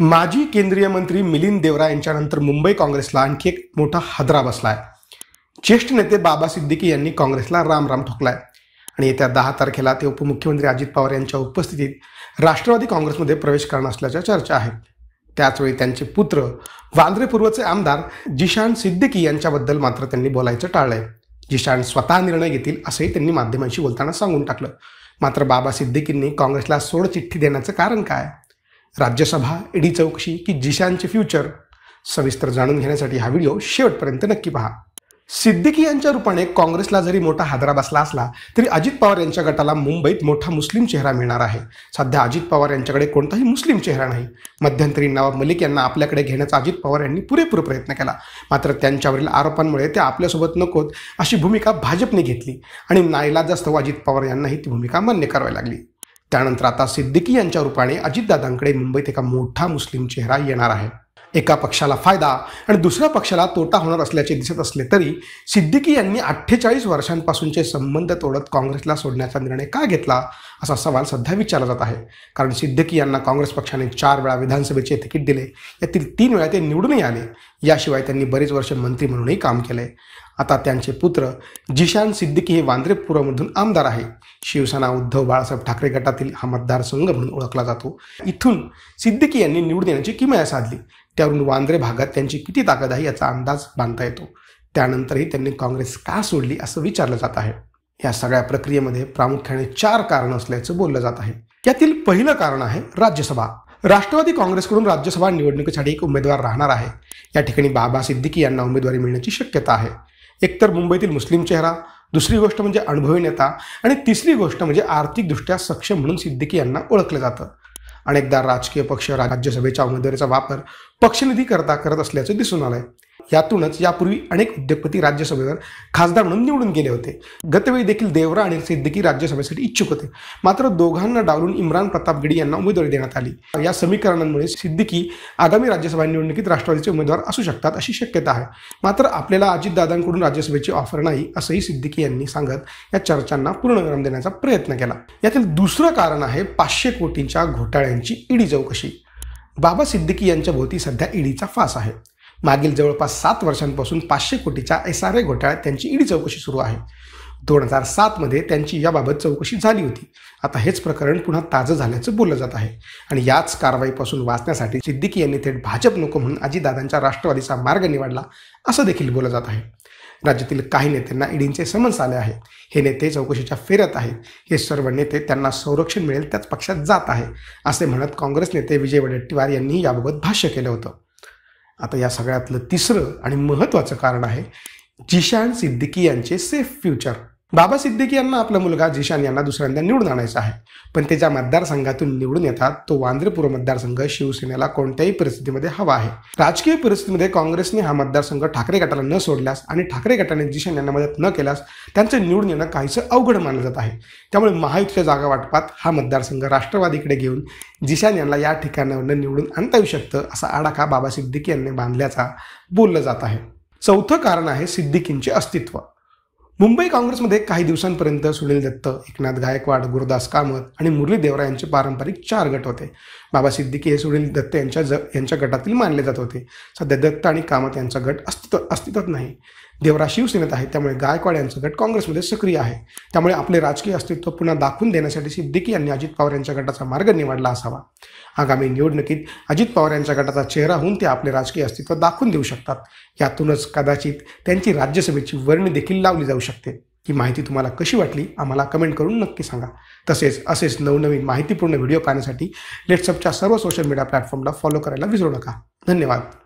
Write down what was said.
माजी केंद्रीय मंत्री मिलिंद देवरा यांच्यानंतर मुंबई काँग्रेसला आणखी एक मोठा हादरा बसलाय ज्येष्ठ नेते बाबा सिद्दीकी यांनी काँग्रेसला रामराम ठोकलाय आणि येत्या दहा तारखेला ते उपमुख्यमंत्री अजित पवार यांच्या उपस्थितीत राष्ट्रवादी काँग्रेसमध्ये प्रवेश करणार असल्याच्या चर्चा आहेत त्याचवेळी त्यांचे पुत्र वांद्रे पूर्वचे आमदार जिशान सिद्दीकी यांच्याबद्दल मात्र त्यांनी बोलायचं टाळलंय जिशान स्वतः निर्णय घेतील असंही त्यांनी माध्यमांशी बोलताना सांगून टाकलं मात्र बाबा सिद्दीकींनी काँग्रेसला सोड चिठ्ठी देण्याचं कारण काय राज्यसभा ईडी चौकशी की जिशांचे फ्युचर सविस्तर जाणून घेण्यासाठी हा व्हिडिओ शेवटपर्यंत नक्की पहा सिद्दीकी यांच्या रूपाने काँग्रेसला जरी मोठा हादरा बसला असला तरी अजित पवार यांच्या गटाला मुंबईत मोठा मुस्लिम चेहरा मिळणार आहे सध्या अजित पवार यांच्याकडे कोणताही मुस्लिम चेहरा नाही मध्यंतरी नवाब मलिक यांना आपल्याकडे घेण्याचा अजित पवार यांनी पुरेपूर प्रयत्न केला मात्र त्यांच्यावरील आरोपांमुळे ते आपल्यासोबत नकोत अशी भूमिका भाजपने घेतली आणि नाईलाजास्तव अजित पवार यांनाही ती भूमिका मान्य करावी लागली त्यानंतर आता सिद्दीकी यांच्या रूपाने अजितदादांकडे मुंबईत एका मोठा मुस्लिम चेहरा येणार आहे एका पक्षाला फायदा आणि दुसऱ्या पक्षाला तोटा होणार असल्याचे दिसत असले तरी सिद्दीकी यांनी अठ्ठेचाळीस वर्षांपासूनचे संबंध तोडत काँग्रेसला सोडण्याचा निर्णय का घेतला असा सवाल सध्या विचारला जात आहे कारण सिद्दीकी यांना काँग्रेस पक्षाने चार वेळा विधानसभेचे तिकीट दिले यातील तीन वेळा ते निवडूनही आले याशिवाय त्यांनी बरेच वर्ष मंत्री म्हणूनही काम केले आता त्यांचे पुत्र जिशान सिद्दीकी हे वांद्रेपुरामधून आमदार आहे शिवसेना उद्धव बाळासाहेब ठाकरे गटातील हा मतदारसंघ म्हणून ओळखला जातो इथून सिद्दीकी यांनी निवडून देण्याची किमया साधली त्यावरून वांद्रे भागात त्यांची किती ताकद आहे याचा अंदाज बांधता येतो त्यानंतरही त्यांनी काँग्रेस का सोडली असं विचारलं जात आहे या सगळ्या प्रक्रियेमध्ये प्रामुख्याने चार कारण असल्याचं बोललं जात आहे यातील पहिलं कारण आहे राज्यसभा राष्ट्रवादी काँग्रेसकडून राज्यसभा निवडणुकीसाठी एक उमेदवार राहणार आहे या ठिकाणी बाबा सिद्दीकी यांना उमेदवारी मिळण्याची शक्यता आहे एकतर मुंबईतील मुस्लिम चेहरा दुसरी गोष्ट म्हणजे अनुभवी नेता आणि तिसरी गोष्ट म्हणजे आर्थिकदृष्ट्या सक्षम म्हणून सिद्दीकी यांना ओळखलं जातं अनेकदा राजकीय पक्ष राज्यसभेच्या उमेदवारीचा वापर पक्षनिधी करता करत असल्याचं दिसून आलंय यातूनच यापूर्वी अनेक उद्योगपती राज्यसभेवर खासदार म्हणून निवडून गेले होते गतवेळी देखील देवरा आणि सिद्दीकी राज्यसभेसाठी इच्छुक होते मात्र दोघांना डावलून इम्रान प्रतापगडी यांना उमेदवारी देण्यात आली या समीकरणांमुळे सिद्दीकी आगामी राज्यसभा निवडणुकीत राष्ट्रवादीचे उमेदवार असू शकतात अशी शक्यता आहे मात्र आपल्याला अजितदादांकडून राज्यसभेची ऑफर नाही असंही सिद्दीकी यांनी सांगत या चर्चांना पूर्णविराम देण्याचा प्रयत्न केला यातील दुसरं कारण आहे पाचशे कोटींच्या घोटाळ्यांची ईडी चौकशी बाबा सिद्दीकी यांच्या भोवती सध्या ईडीचा फास आहे मागील जवळपास सात वर्षांपासून पाचशे कोटीच्या एस आर घोटाळ्यात त्यांची ईडी चौकशी सुरू आहे दोन हजार सातमध्ये त्यांची याबाबत चौकशी झाली होती आता हेच प्रकरण पुन्हा ताजं झाल्याचं बोललं जात आहे आणि याच कारवाईपासून वाचण्यासाठी सिद्दीकी यांनी थेट भाजप नको म्हणून अजितदादांच्या राष्ट्रवादीचा मार्ग निवडला असं देखील बोललं जात आहे राज्यातील काही नेत्यांना ईडींचे समन्स आले आहेत हे नेते चौकशीच्या फेऱ्यात आहेत हे सर्व नेते त्यांना संरक्षण मिळेल त्याच पक्षात जात आहे असे म्हणत काँग्रेस नेते विजय वडेट्टीवार यांनी याबाबत भाष्य केलं होतं आता या सगळ्यातलं तिसरं आणि महत्त्वाचं कारण आहे जिशान सिद्दीकी यांचे सेफ फ्युचर बाबा सिद्दीकी यांना आपला मुलगा जिशान यांना दुसऱ्यांदा निवडून आणायचा आहे पण ते ज्या मतदारसंघातून निवडून येतात तो वांद्रेपूर मतदारसंघ शिवसेनेला कोणत्याही परिस्थितीमध्ये हवा आहे राजकीय परिस्थितीमध्ये काँग्रेसने हा मतदारसंघ ठाकरे गटाला न सोडल्यास आणि ठाकरे गटाने जिशान यांना मदत न केल्यास त्यांचं निवडून येणं काहीसं अवघड मानलं जात आहे त्यामुळे महायुतीच्या जागा वाटपात हा मतदारसंघ राष्ट्रवादीकडे घेऊन जिशान यांना या ठिकाणावरनं निवडून आणता येऊ शकतं असा आडाखा बाबा सिद्दीकी यांनी बांधल्याचा बोललं जात आहे चौथं कारण आहे सिद्दीकींचे अस्तित्व मुंबई काँग्रेसमध्ये काही दिवसांपर्यंत सुनील दत्त एकनाथ गायकवाड गुरुदास कामत आणि मुरली देवरा यांचे पारंपरिक चार गट होते बाबा सिद्दीकी हे सुनील दत्त यांच्या यांच्या गटातील मानले जात होते सध्या दत्त आणि कामत यांचा गट अस्तित्व अस्तित्वात नाही देवरा शिवसेनेत आहे त्यामुळे गायकवाड यांचं गट काँग्रेसमध्ये सक्रिय आहे त्यामुळे आपले राजकीय अस्तित्व पुन्हा दाखवून देण्यासाठी सिद्दीकी यांनी अजित पवार यांच्या गटाचा मार्ग निवडला असावा आगामी निवडणुकीत अजित पवार यांच्या गटाचा चेहरा होऊन ते आपले राजकीय अस्तित्व दाखवून देऊ शकतात यातूनच कदाचित त्यांची राज्यसभेची वर्णी देखील लावली जाऊ शकते ही माहिती तुम्हाला कशी वाटली आम्हाला कमेंट करून नक्की सांगा तसेच असेच नवनवीन माहितीपूर्ण व्हिडिओ पाहण्यासाठी लेट्सअपच्या सर्व सोशल मीडिया प्लॅटफॉर्मला फॉलो करायला विसरू नका धन्यवाद